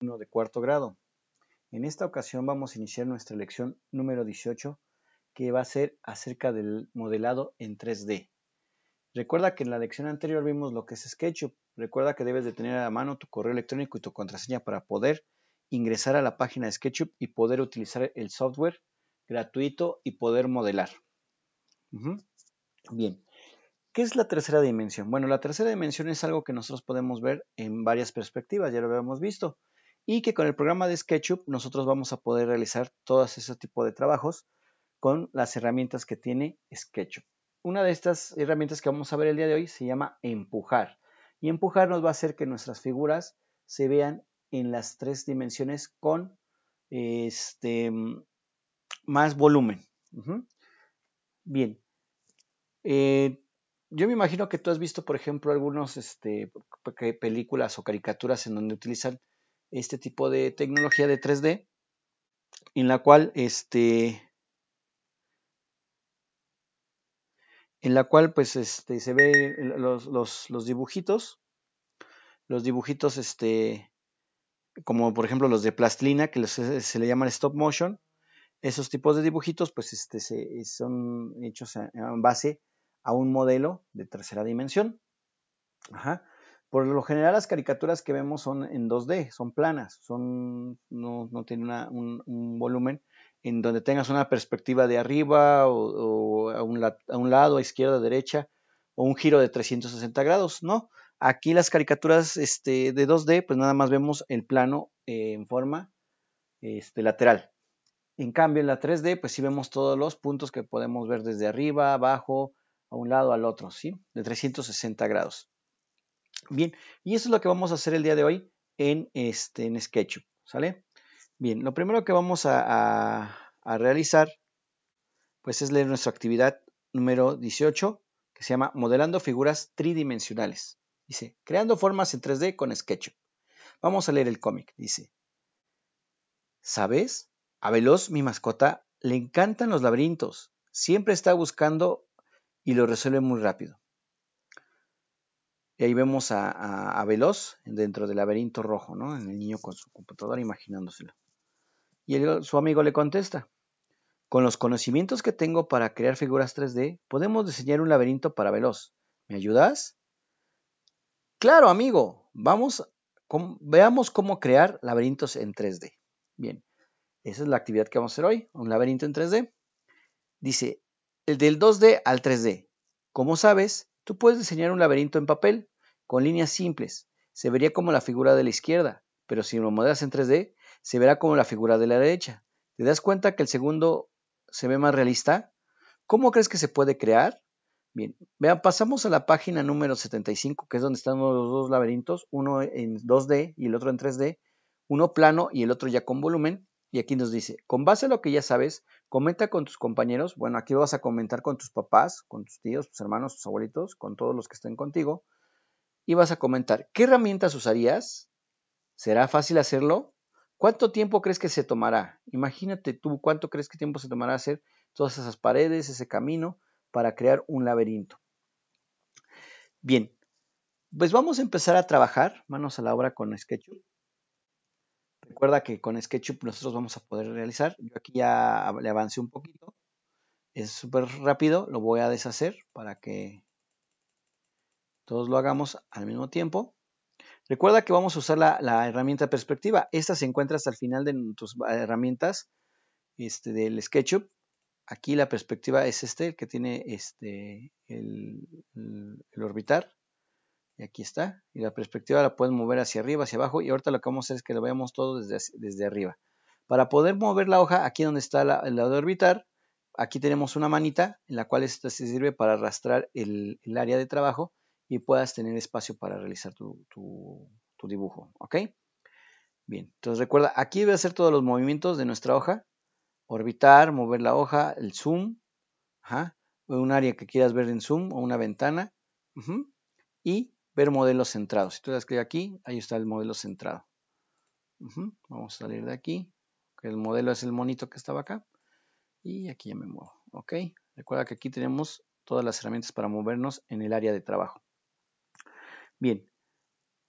de cuarto grado. En esta ocasión vamos a iniciar nuestra lección número 18 que va a ser acerca del modelado en 3D. Recuerda que en la lección anterior vimos lo que es SketchUp. Recuerda que debes de tener a la mano tu correo electrónico y tu contraseña para poder ingresar a la página de SketchUp y poder utilizar el software gratuito y poder modelar. Bien, ¿qué es la tercera dimensión? Bueno, la tercera dimensión es algo que nosotros podemos ver en varias perspectivas, ya lo habíamos visto y que con el programa de SketchUp nosotros vamos a poder realizar todos ese tipo de trabajos con las herramientas que tiene SketchUp. Una de estas herramientas que vamos a ver el día de hoy se llama empujar y empujar nos va a hacer que nuestras figuras se vean en las tres dimensiones con este, más volumen. Bien. Eh, yo me imagino que tú has visto, por ejemplo, algunas este, películas o caricaturas en donde utilizan este tipo de tecnología de 3D, en la cual este, en la cual pues este, se ve los, los, los, dibujitos, los dibujitos este, como por ejemplo los de plastilina que eh, se le llaman stop motion, esos tipos de dibujitos pues este, se, son hechos en base a un modelo de tercera dimensión. Ajá. Por lo general las caricaturas que vemos son en 2D, son planas, son, no, tienen un, volumen en donde tengas una perspectiva de arriba o, a, un lado, a izquierda, a derecha, o un giro de 360 grados, ¿no? Aquí las caricaturas este, de 2D, pues nada más vemos el plano eh, en forma este, lateral. En cambio, en la 3D, pues sí vemos todos los puntos que podemos ver desde arriba, abajo, a un lado, al otro, ¿sí? De 360 grados. Bien, y eso es lo que vamos a hacer el día de hoy en, este, en SketchUp, ¿sale? Bien, lo primero que vamos a, realizar, pues es leer nuestra actividad número 18, que se llama Modelando figuras tridimensionales. Dice, creando formas en 3D con SketchUp. Vamos a leer el cómic, dice. ¿Sabes? A Veloz, mi mascota, le encantan los laberintos. Siempre está buscando y lo resuelve muy rápido. Y ahí vemos a, a, Veloz dentro del laberinto rojo, ¿no? En el niño con su computadora imaginándoselo. Y su amigo le contesta, con los conocimientos que tengo para crear figuras 3D, podemos diseñar un laberinto para Veloz. ¿Me ayudas? Claro, amigo. Vamos, veamos cómo crear laberintos en 3D. Bien, esa es la actividad que vamos a hacer hoy, un laberinto en 3D. Dice, el del 2D al 3D. ¿Cómo sabes, Tú puedes diseñar un laberinto en papel, con líneas simples. Se vería como la figura de la izquierda, pero si lo modelas en 3D, se verá como la figura de la derecha. ¿Te das cuenta que el segundo se ve más realista? ¿Cómo crees que se puede crear? Bien, vean, pasamos a la página número 75, que es donde están los dos laberintos, uno en 2D y el otro en 3D, uno plano y el otro ya con volumen. Y aquí nos dice, con base a lo que ya sabes, comenta con tus compañeros, bueno, aquí vas a comentar con tus papás, con tus tíos, tus hermanos, tus abuelitos, con todos los que estén contigo, y vas a comentar, ¿qué herramientas usarías? ¿Será fácil hacerlo? ¿Cuánto tiempo crees que se tomará? Imagínate tú cuánto crees que tiempo se tomará hacer todas esas paredes, ese camino, para crear un laberinto. Bien, pues vamos a empezar a trabajar, manos a la obra con SketchUp. Recuerda que con SketchUp nosotros vamos a poder realizar. Yo aquí ya le avancé un poquito. Es súper rápido. Lo voy a deshacer para que todos lo hagamos al mismo tiempo. Recuerda que vamos a usar la, herramienta perspectiva. Esta se encuentra hasta el final de nuestras herramientas este, del SketchUp. Aquí la perspectiva es este, el que tiene este, el orbitar. Y aquí está. Y la perspectiva la pueden mover hacia arriba, hacia abajo. Y ahorita lo que vamos a hacer es que lo veamos todo desde, desde arriba. Para poder mover la hoja, aquí donde está el lado de orbitar, aquí tenemos una manita en la cual esto se sirve para arrastrar el, área de trabajo y puedas tener espacio para realizar tu, dibujo. ¿Ok? Bien, entonces recuerda, aquí voy a hacer todos los movimientos de nuestra hoja. Orbitar, mover la hoja, el zoom, ajá, un área que quieras ver en zoom o una ventana. y ver modelos centrados. Si tú das clic aquí, ahí está el modelo centrado. Vamos a salir de aquí. El modelo es el monito que estaba acá. Y aquí ya me muevo. Ok. Recuerda que aquí tenemos todas las herramientas para movernos en el área de trabajo. Bien.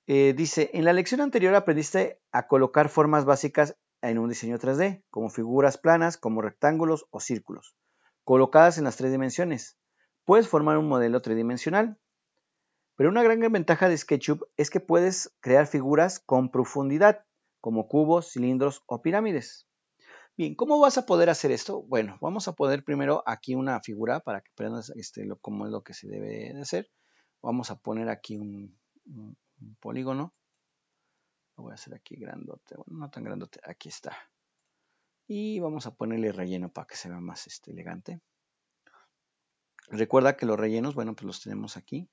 Eh, dice, en la lección anterior aprendiste a colocar formas básicas en un diseño 3D, como figuras planas, como rectángulos o círculos, colocadas en las tres dimensiones. Puedes formar un modelo tridimensional pero una gran ventaja de SketchUp es que puedes crear figuras con profundidad, como cubos, cilindros o pirámides. Bien, ¿cómo vas a poder hacer esto? Bueno, vamos a poner primero aquí una figura para que aprendas este, cómo es lo que se debe de hacer. Vamos a poner aquí un, polígono. Lo voy a hacer aquí grandote, bueno, no tan grandote, aquí está. Y vamos a ponerle relleno para que se vea más este, elegante. Recuerda que los rellenos, bueno, pues los tenemos aquí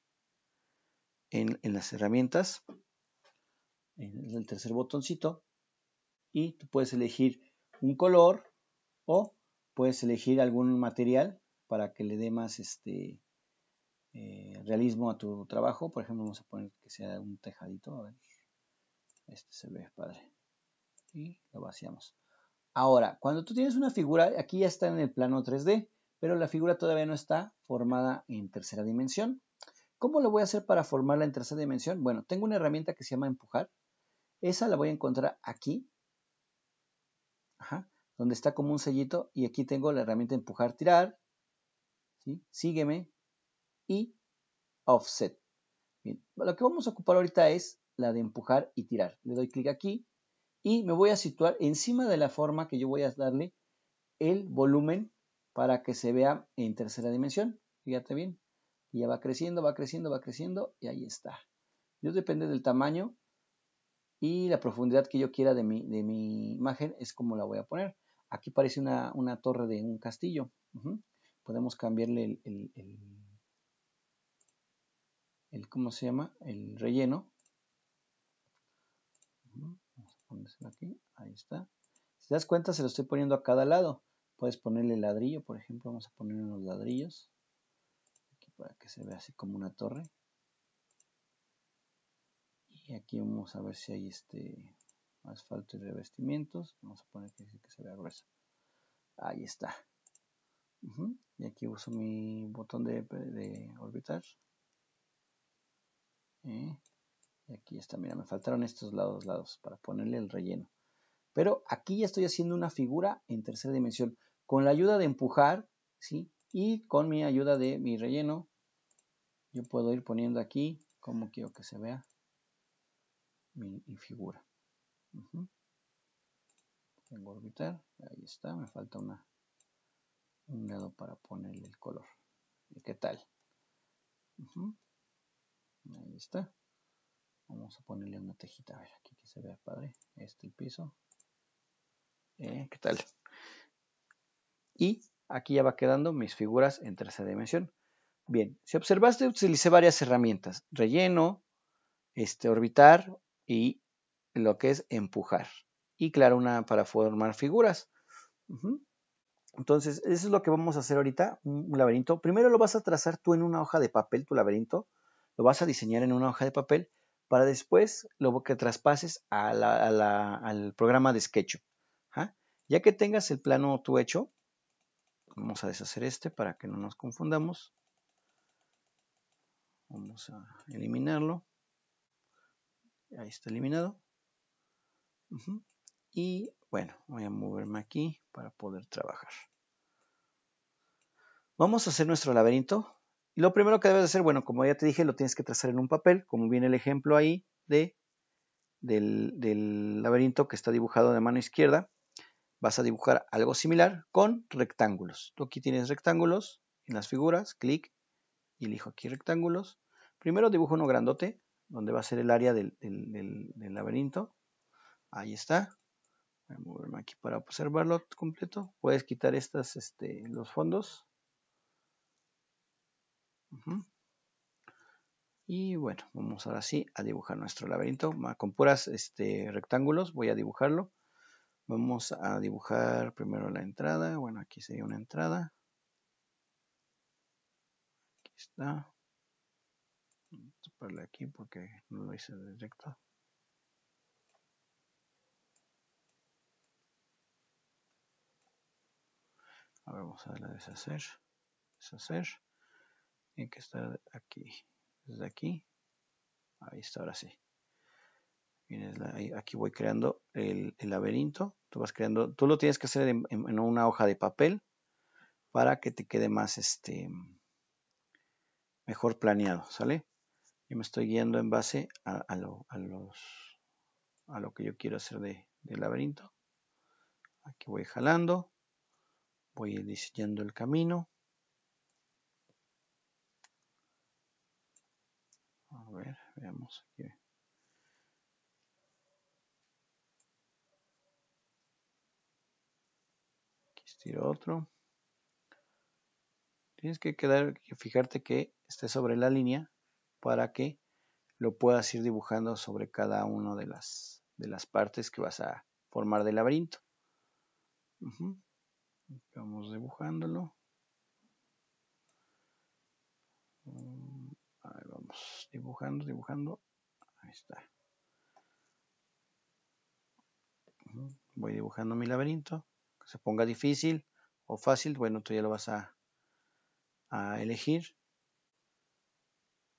en, las herramientas, en el tercer botoncito, y tú puedes elegir un color o puedes elegir algún material para que le dé más este eh, realismo a tu trabajo. Por ejemplo, vamos a poner que sea un tejadito. Este se ve padre. Y lo vaciamos. Ahora, cuando tú tienes una figura, aquí ya está en el plano 3D, pero la figura todavía no está formada en tercera dimensión. ¿Cómo lo voy a hacer para formarla en tercera dimensión? Bueno, tengo una herramienta que se llama empujar. Esa la voy a encontrar aquí, ajá, donde está como un sellito, y aquí tengo la herramienta empujar, tirar, ¿sí? sígueme y offset. Bien. Lo que vamos a ocupar ahorita es la de empujar y tirar. Le doy clic aquí y me voy a situar encima de la forma que yo voy a darle el volumen para que se vea en tercera dimensión. Fíjate bien, y ya va creciendo, va creciendo, va creciendo y ahí está. Yo depende del tamaño y la profundidad que yo quiera de mi, de mi imagen es como la voy a poner. Aquí parece una, torre de un castillo. Podemos cambiarle el, ¿cómo se llama? El relleno. Vamos a aquí. Ahí está. Si te das cuenta, se lo estoy poniendo a cada lado. Puedes ponerle ladrillo, por ejemplo. Vamos a poner unos ladrillos para que se vea así como una torre y aquí vamos a ver si hay este asfalto y revestimientos vamos a poner que, se vea grueso ahí está y aquí uso mi botón de, de orbitar eh, y aquí está mira me faltaron estos lados lados para ponerle el relleno pero aquí ya estoy haciendo una figura en tercera dimensión con la ayuda de empujar sí y con mi ayuda de mi relleno, yo puedo ir poniendo aquí como quiero que se vea mi, figura. Tengo Tengo ahí está, me falta una, un lado para ponerle el color. qué tal? Ahí está. Vamos a ponerle una tejita, a ver, aquí que se vea padre. Este el piso. Eh. ¿Qué tal? Y Aquí ya va quedando mis figuras en tercera dimensión. Bien, si observaste, utilicé varias herramientas. Relleno, este, orbitar y lo que es empujar. Y claro, una para formar figuras. Entonces, eso es lo que vamos a hacer ahorita, un laberinto. Primero lo vas a trazar tú en una hoja de papel, tu laberinto. Lo vas a diseñar en una hoja de papel para después lo que traspases al programa de SketchUp. Ya que tengas el plano tú hecho, Vamos a deshacer este para que no nos confundamos. Vamos a eliminarlo. Ahí está eliminado. Y bueno, voy a moverme aquí para poder trabajar. Vamos a hacer nuestro laberinto. Y lo primero que debes hacer, bueno, como ya te dije, lo tienes que trazar en un papel, como viene el ejemplo ahí de, del laberinto que está dibujado de mano izquierda vas a dibujar algo similar con rectángulos. Tú aquí tienes rectángulos en las figuras, clic, y elijo aquí rectángulos. Primero dibujo uno grandote, donde va a ser el área del, laberinto. Ahí está. Voy a moverme aquí para observarlo completo. Puedes quitar estas, este, los fondos. Y bueno, vamos ahora sí a dibujar nuestro laberinto. Con puras este, rectángulos voy a dibujarlo. Vamos a dibujar primero la entrada. Bueno, aquí sería una entrada. Aquí está. Vamos a aquí porque no lo hice directo. Ahora vamos a a deshacer. Deshacer. Tiene que estar aquí. Desde aquí. Ahí está, ahora sí aquí voy creando el, laberinto. Tú vas creando, tú lo tienes que hacer en, una hoja de papel para que te quede más este mejor planeado, ¿sale? Yo me estoy guiando en base a, lo, los, a lo que yo quiero hacer del de laberinto. Aquí voy jalando, voy diseñando el camino. A ver, veamos aquí. otro. Tienes que quedar, fijarte que esté sobre la línea para que lo puedas ir dibujando sobre cada una de las, de las partes que vas a formar del laberinto. Vamos dibujándolo. Mm, vamos dibujando, dibujando. Ahí está. Voy dibujando mi laberinto se ponga difícil o fácil, bueno, tú ya lo vas a, a elegir.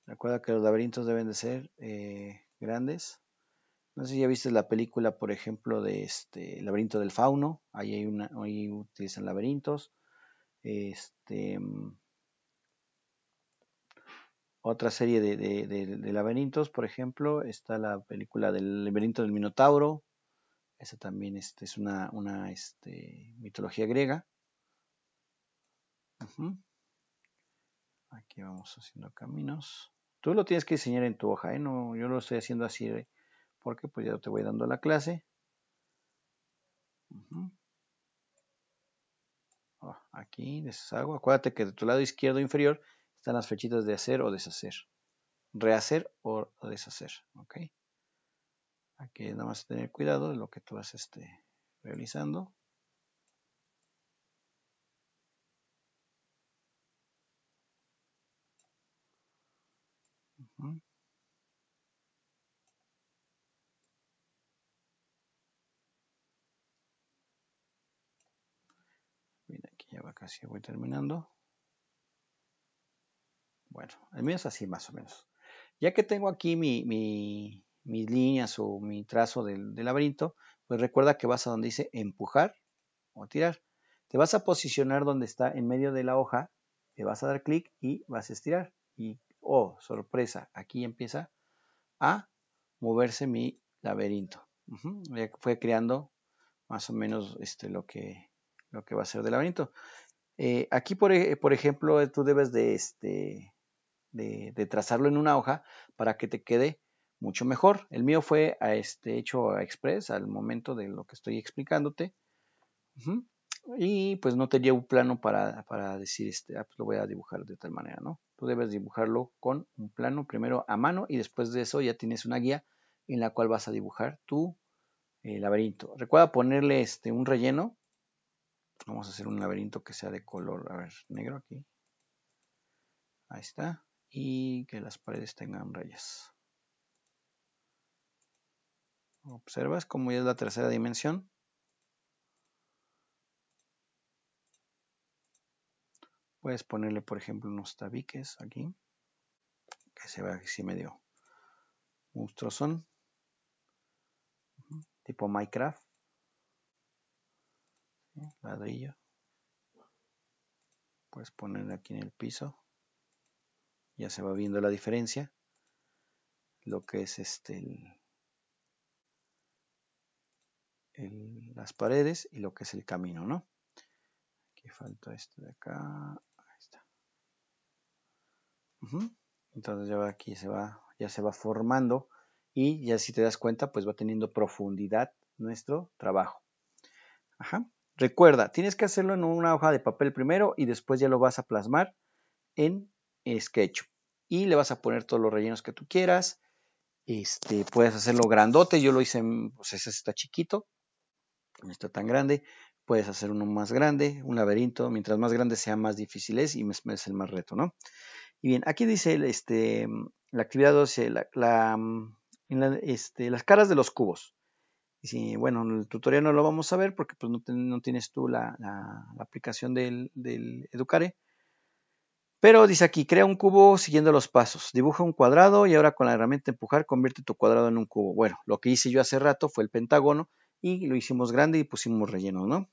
Recuerda que los laberintos deben de ser eh, grandes. No sé si ya viste la película, por ejemplo, de este laberinto del fauno. Ahí hay una, ahí utilizan laberintos. Este mm, otra serie de laberintos, por ejemplo, está la película del laberinto del Minotauro, esa también este, es una, este, mitología griega. Aquí vamos haciendo caminos. Tú lo tienes que diseñar en tu hoja, ¿eh? no, yo lo estoy haciendo así porque pues ya te voy dando la clase. Oh, aquí deshago. Acuérdate que de tu lado izquierdo inferior están las flechitas de hacer o deshacer. Rehacer o deshacer. ¿ok? Aquí nada más tener cuidado de lo que tú vas este, realizando. Mira, aquí ya va casi, voy terminando. Bueno, al menos así más o menos. Ya que tengo aquí mi mis líneas o mi trazo del, laberinto, pues recuerda que vas a donde dice empujar o tirar. Te vas a posicionar donde está en medio de la hoja, te vas a dar clic y vas a estirar. Y, oh, sorpresa, aquí empieza a moverse mi laberinto. fue creando más o menos este, lo, que, lo que va a ser del laberinto. Eh, aquí, e, por, ejemplo, tú debes de, este, de, trazarlo en una hoja para que te quede mucho mejor. El mío fue a este hecho a express al momento de lo que estoy explicándote. Y pues no tenía un plano para, decir, este, ah, pues, lo voy a dibujar de tal manera, ¿no? Tú debes dibujarlo con un plano primero a mano y después de eso ya tienes una guía en la cual vas a dibujar tu eh, laberinto. Recuerda ponerle este, un relleno. Vamos a hacer un laberinto que sea de color, a ver, negro aquí. Ahí está. Y que las paredes tengan rayas. Observas cómo es la tercera dimensión. Puedes ponerle, por ejemplo, unos tabiques aquí. Que se vea así medio son Tipo Minecraft. Ladrillo. Puedes ponerle aquí en el piso. Ya se va viendo la diferencia. Lo que es este en las paredes y lo que es el camino, ¿no? Aquí falta esto de acá. Ahí está. Entonces ya aquí se va, ya se va formando y ya si te das cuenta, pues va teniendo profundidad nuestro trabajo. Ajá. Recuerda, tienes que hacerlo en una hoja de papel primero y después ya lo vas a plasmar en Sketch. Y le vas a poner todos los rellenos que tú quieras. Este, puedes hacerlo grandote, yo lo hice, pues ese está chiquito, no está tan grande. Puedes hacer uno más grande, un laberinto. Mientras más grande sea, más difícil es y es el más reto, ¿no? Y bien, aquí dice este, mm, la actividad 12, la, mm, este, las caras de los cubos. Y bueno, el tutorial no lo vamos a ver porque pues, no, tienes tú la, aplicación del, del, Educare. Pero dice aquí, crea un cubo siguiendo los pasos. Dibuja un cuadrado y ahora con la herramienta empujar convierte tu cuadrado en un cubo. Bueno, lo que hice yo hace rato fue el pentágono y lo hicimos grande y pusimos relleno, ¿no?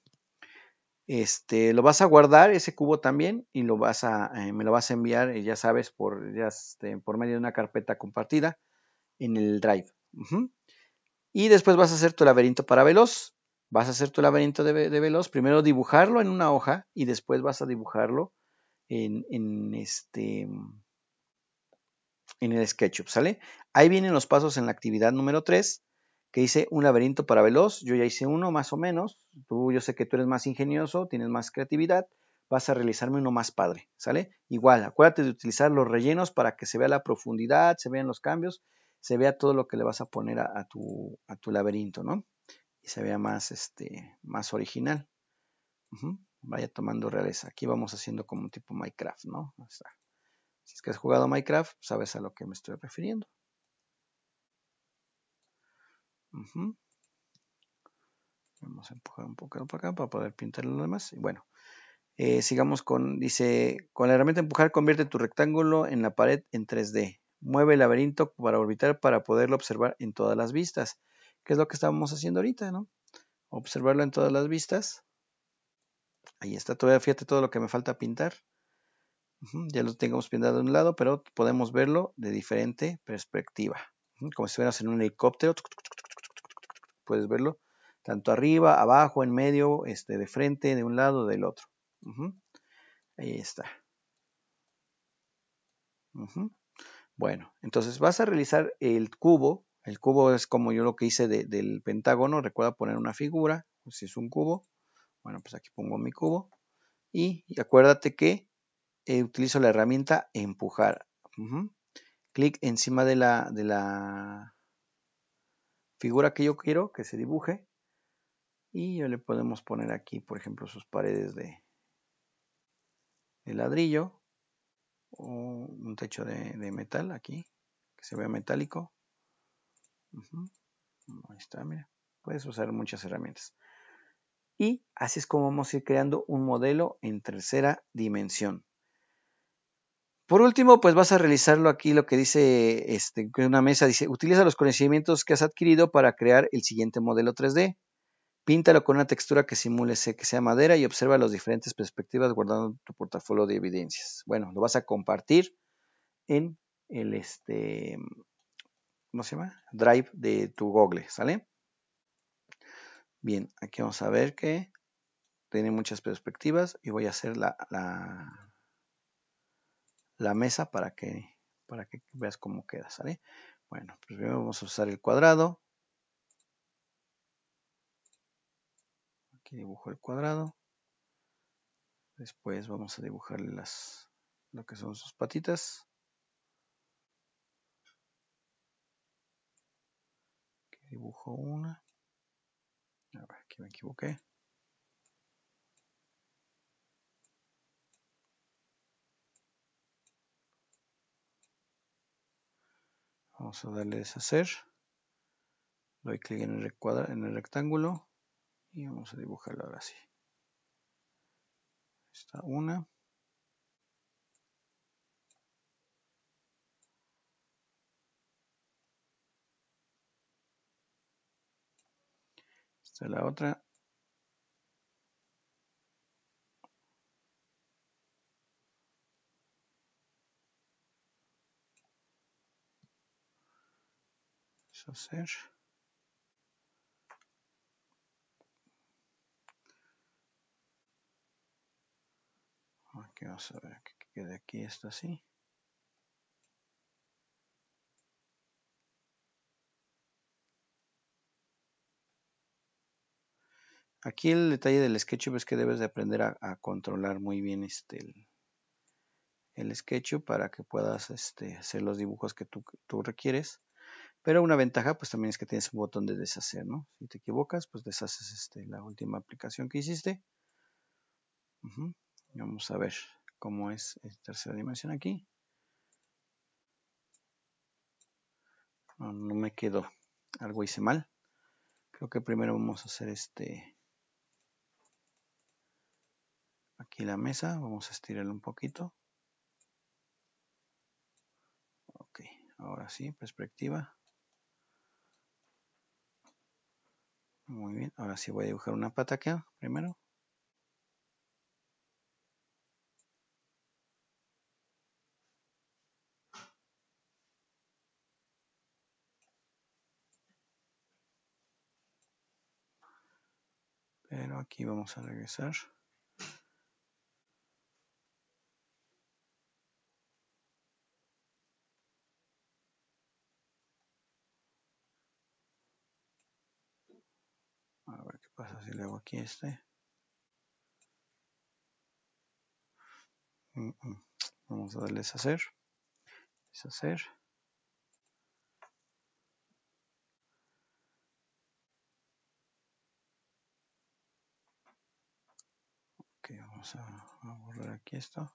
Este, lo vas a guardar ese cubo también y lo vas a, eh, me lo vas a enviar, eh, ya sabes, por, este, por medio de una carpeta compartida en el drive. Y después vas a hacer tu laberinto para veloz. Vas a hacer tu laberinto de, veloz. Primero dibujarlo en una hoja y después vas a dibujarlo en, este en el SketchUp, ¿sale? Ahí vienen los pasos en la actividad número 3 que hice un laberinto para veloz, yo ya hice uno más o menos, tú yo sé que tú eres más ingenioso, tienes más creatividad, vas a realizarme uno más padre, ¿sale? Igual, acuérdate de utilizar los rellenos para que se vea la profundidad, se vean los cambios, se vea todo lo que le vas a poner a, tu, laberinto, ¿no? Y se vea más, este, más original. Vaya tomando realeza. Aquí vamos haciendo como un tipo Minecraft, ¿no? si es que has jugado Minecraft, sabes a lo que me estoy refiriendo. Vamos a empujar un poco para acá para poder pintar lo demás. Bueno, eh, sigamos con, dice, con la herramienta empujar convierte tu rectángulo en la pared en 3D. Mueve el laberinto para orbitar para poderlo observar en todas las vistas. Que es lo que estábamos haciendo ahorita, ¿no? Observarlo en todas las vistas. Ahí está, todavía fíjate todo lo que me falta pintar. Ya lo tengamos pintado de un lado, pero podemos verlo de diferente perspectiva. Como si estuvieras en un helicóptero puedes verlo, tanto arriba, abajo, en medio, este, de frente, de un lado, del otro. Ahí está. Bueno, entonces vas a realizar el cubo. El cubo es como yo lo que hice del pentágono. Recuerda poner una figura, pues si es un cubo. Bueno, pues aquí pongo mi cubo. Y, acuérdate que eh, utilizo la herramienta empujar. Clic encima de la, de la figura que yo quiero que se dibuje y yo le podemos poner aquí, por ejemplo, sus paredes de, ladrillo o un techo de, metal aquí, que se vea metálico. Ahí está, mira. Puedes usar muchas herramientas. Y así es como vamos a ir creando un modelo en tercera dimensión. Por último, pues vas a realizarlo aquí, lo que dice este, una mesa, dice, utiliza los conocimientos que has adquirido para crear el siguiente modelo 3D. Píntalo con una textura que simule que sea madera y observa las diferentes perspectivas guardando tu portafolio de evidencias. Bueno, lo vas a compartir en el, este, ¿cómo se llama? Drive de tu Google, ¿sale? Bien, aquí vamos a ver que tiene muchas perspectivas y voy a hacer la la mesa para que, para que veas cómo queda, ¿sale? Bueno, primero vamos a usar el cuadrado. Aquí dibujo el cuadrado. Después vamos a dibujarle las, lo que son sus patitas. Aquí dibujo una. A ver, aquí me equivoqué. Vamos a darle deshacer. Doy clic en el, en el rectángulo y vamos a dibujarlo ahora sí. Está una. Está la otra. hacer. Aquí vamos a ver que quede aquí esto así. Aquí el detalle del SketchUp es que debes de aprender a, controlar muy bien este el, el SketchUp para que puedas este, hacer los dibujos que tú, tú requieres pero una ventaja, pues también es que tienes un botón de deshacer, ¿no? Si te equivocas, pues deshaces este, la última aplicación que hiciste. Vamos a ver cómo es la tercera dimensión aquí. No, me quedó. Algo hice mal. Creo que primero vamos a hacer este... Aquí la mesa. Vamos a estirarla un poquito. Ok, ahora sí, perspectiva. Muy bien, ahora sí voy a dibujar una pata acá primero. Pero aquí vamos a regresar. pasa pues si le hago aquí este? Vamos a darle deshacer. Deshacer. vamos a, borrar aquí esto.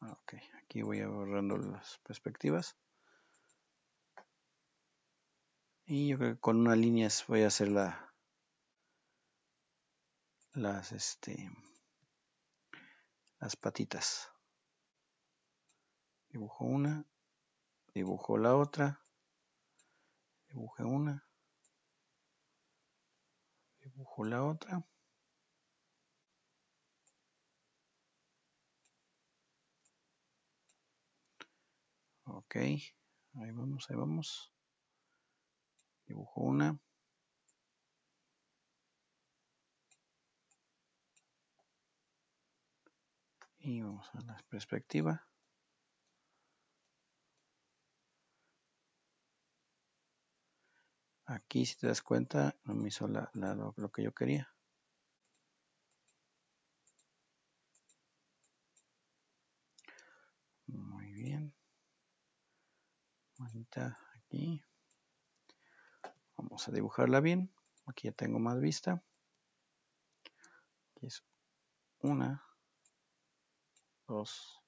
Ah, aquí voy borrando las perspectivas. Y yo creo que con una línea voy a hacer las, este, las patitas. Dibujo una, dibujo la otra, dibujé una, dibujo la otra. Ok, ahí vamos, ahí vamos dibujo una. Y vamos a la perspectiva. Aquí, si te das cuenta, no me hizo la, lo, que yo quería. Muy bien. aquí. Vamos a dibujarla bien. Aquí ya tengo más vista. Aquí es una, dos,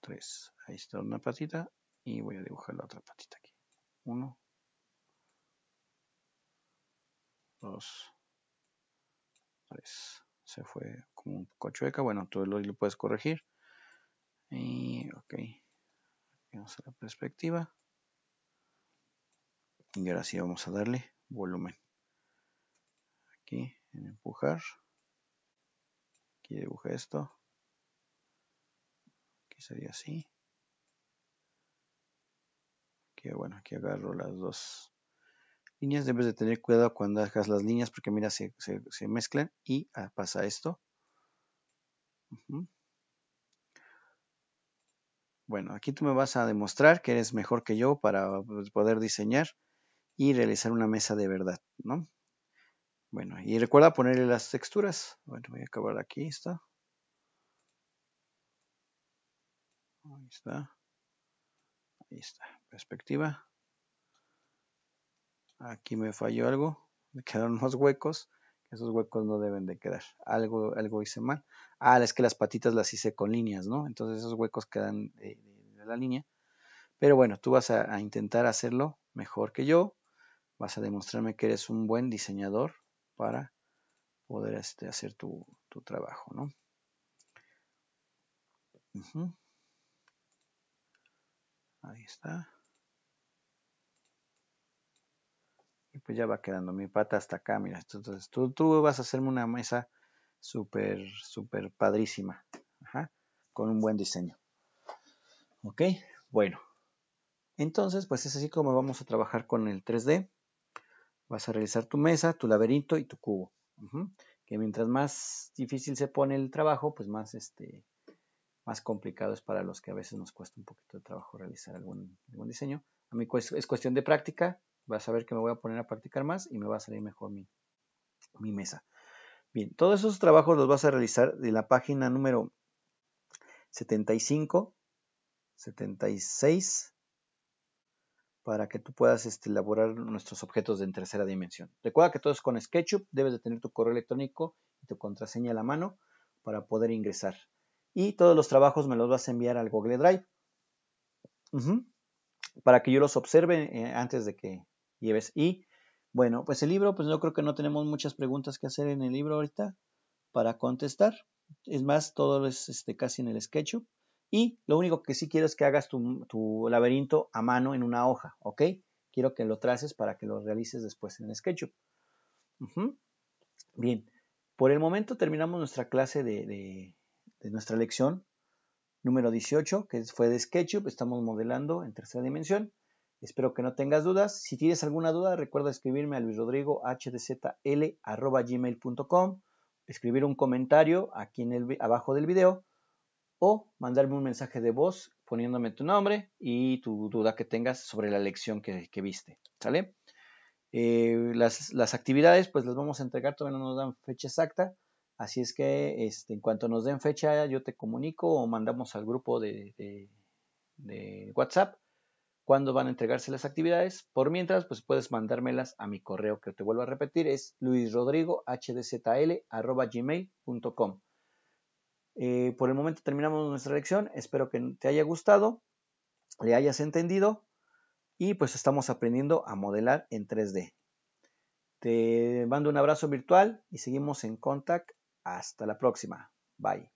tres. Ahí está una patita y voy a dibujar la otra patita aquí. Uno, dos, tres. Se fue como un poco chueca. Bueno, tú lo, lo puedes corregir. Y ok. Vamos a la perspectiva y ahora sí vamos a darle volumen aquí en empujar aquí dibuja esto aquí sería así que bueno aquí agarro las dos líneas debes de tener cuidado cuando dejas las líneas porque mira se, mezclan y ah, pasa esto bueno aquí tú me vas a demostrar que eres mejor que yo para pues, poder diseñar y realizar una mesa de verdad, ¿no? Bueno, y recuerda ponerle las texturas. Bueno, voy a acabar aquí, está. Ahí está. Ahí está. Perspectiva. Aquí me falló algo. Me quedaron unos huecos. Esos huecos no deben de quedar. Algo, algo hice mal. Ah, es que las patitas las hice con líneas, ¿no? Entonces esos huecos quedan eh, de, la línea. Pero bueno, tú vas a intentar hacerlo mejor que yo vas a demostrarme que eres un buen diseñador para poder este, hacer tu, trabajo, ¿no? Ahí está. Y pues ya va quedando mi pata hasta acá, mira. Entonces tú, tú vas a hacerme una mesa súper, súper padrísima. Ajá. Con un buen diseño. ¿Ok? Bueno. Entonces, pues es así como vamos a trabajar con el 3D. Vas a realizar tu mesa, tu laberinto y tu cubo. Que mientras más difícil se pone el trabajo, pues más, este, más complicado es para los que a veces nos cuesta un poquito de trabajo realizar algún, diseño. A mí es cuestión de práctica. Vas a ver que me voy a poner a practicar más y me va a salir mejor mi, mi mesa. Bien, todos esos trabajos los vas a realizar de la página número 75, 76, para que tú puedas este, elaborar nuestros objetos en tercera dimensión. Recuerda que todo es con SketchUp, debes de tener tu correo electrónico y tu contraseña a la mano para poder ingresar. Y todos los trabajos me los vas a enviar al Google Drive para que yo los observe eh, antes de que lleves. Y bueno, pues el libro, pues yo creo que no tenemos muchas preguntas que hacer en el libro ahorita para contestar. Es más, todo es este, casi en el SketchUp. Y lo único que sí quiero es que hagas tu, laberinto a mano en una hoja, ¿ok? Quiero que lo traces para que lo realices después en SketchUp. Bien, por el momento terminamos nuestra clase de, nuestra lección número 18, que fue de SketchUp. Estamos modelando en tercera dimensión. Espero que no tengas dudas. Si tienes alguna duda, recuerda escribirme a gmail.com, escribir un comentario aquí en el, abajo del video o mandarme un mensaje de voz poniéndome tu nombre y tu duda que tengas sobre la lección que, viste. ¿Sale? Eh, las, actividades pues las vamos a entregar, todavía no nos dan fecha exacta, así es que este, en cuanto nos den fecha yo te comunico o mandamos al grupo de, de, WhatsApp cuándo van a entregarse las actividades. Por mientras, pues puedes mandármelas a mi correo que te vuelvo a repetir, es luisrodrigohdzl.gmail.com. Eh, por el momento terminamos nuestra lección. Espero que te haya gustado, le hayas entendido y pues estamos aprendiendo a modelar en 3D. Te mando un abrazo virtual y seguimos en contact. Hasta la próxima. Bye.